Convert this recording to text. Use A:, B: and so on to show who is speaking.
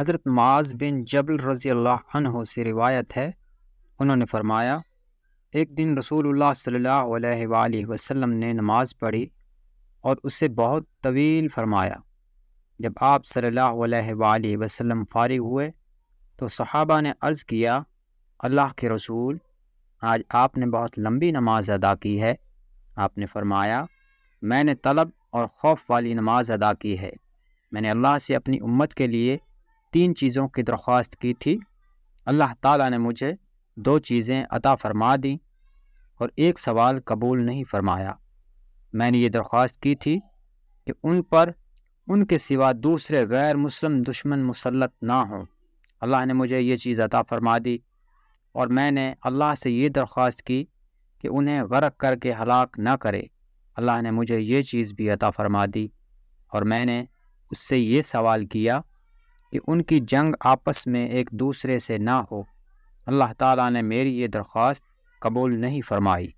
A: हज़रत माज बिन जबल रज़ी अल्लाह से रिवायत है उन्होंने फरमाया एक दिन रसूलुल्लाह सल्लल्लाहु वसम वसल्लम ने नमाज़ पढ़ी और उसे बहुत तवील फरमाया जब आप सल्लल्लाहु अलैहि वसल्लम फारिग हुए तो सहाबा ने अर्ज़ किया अल्लाह के रसूल आज आपने बहुत लंबी नमाज अदा की है आपने फरमाया मैंने तलब और खौफ वाली नमाज अदा की है मैंने अल्लाह से अपनी उम्मत के लिए तीन चीज़ों की दरख्वास्त की थी अल्लाह ताला ने मुझे दो चीज़ें अता फरमा दी और एक सवाल कबूल नहीं फरमाया मैंने ये दरख्वास्त की थी कि उन पर उनके सिवा दूसरे गैर मुस्लिम दुश्मन मुसलत ना हों अल्लाह ने मुझे ये चीज़ अता फरमा दी और मैंने अल्लाह से ये दरख्वास्त की कि उन्हें गर्क करके हलाक ना करे अल्लाह ने मुझे ये चीज़ भी अता फरमा दी और मैंने उससे ये सवाल किया कि उनकी जंग आपस में एक दूसरे से ना हो अल्लाह ताला ने मेरी ये दरख्वास्त कबूल नहीं फरमाई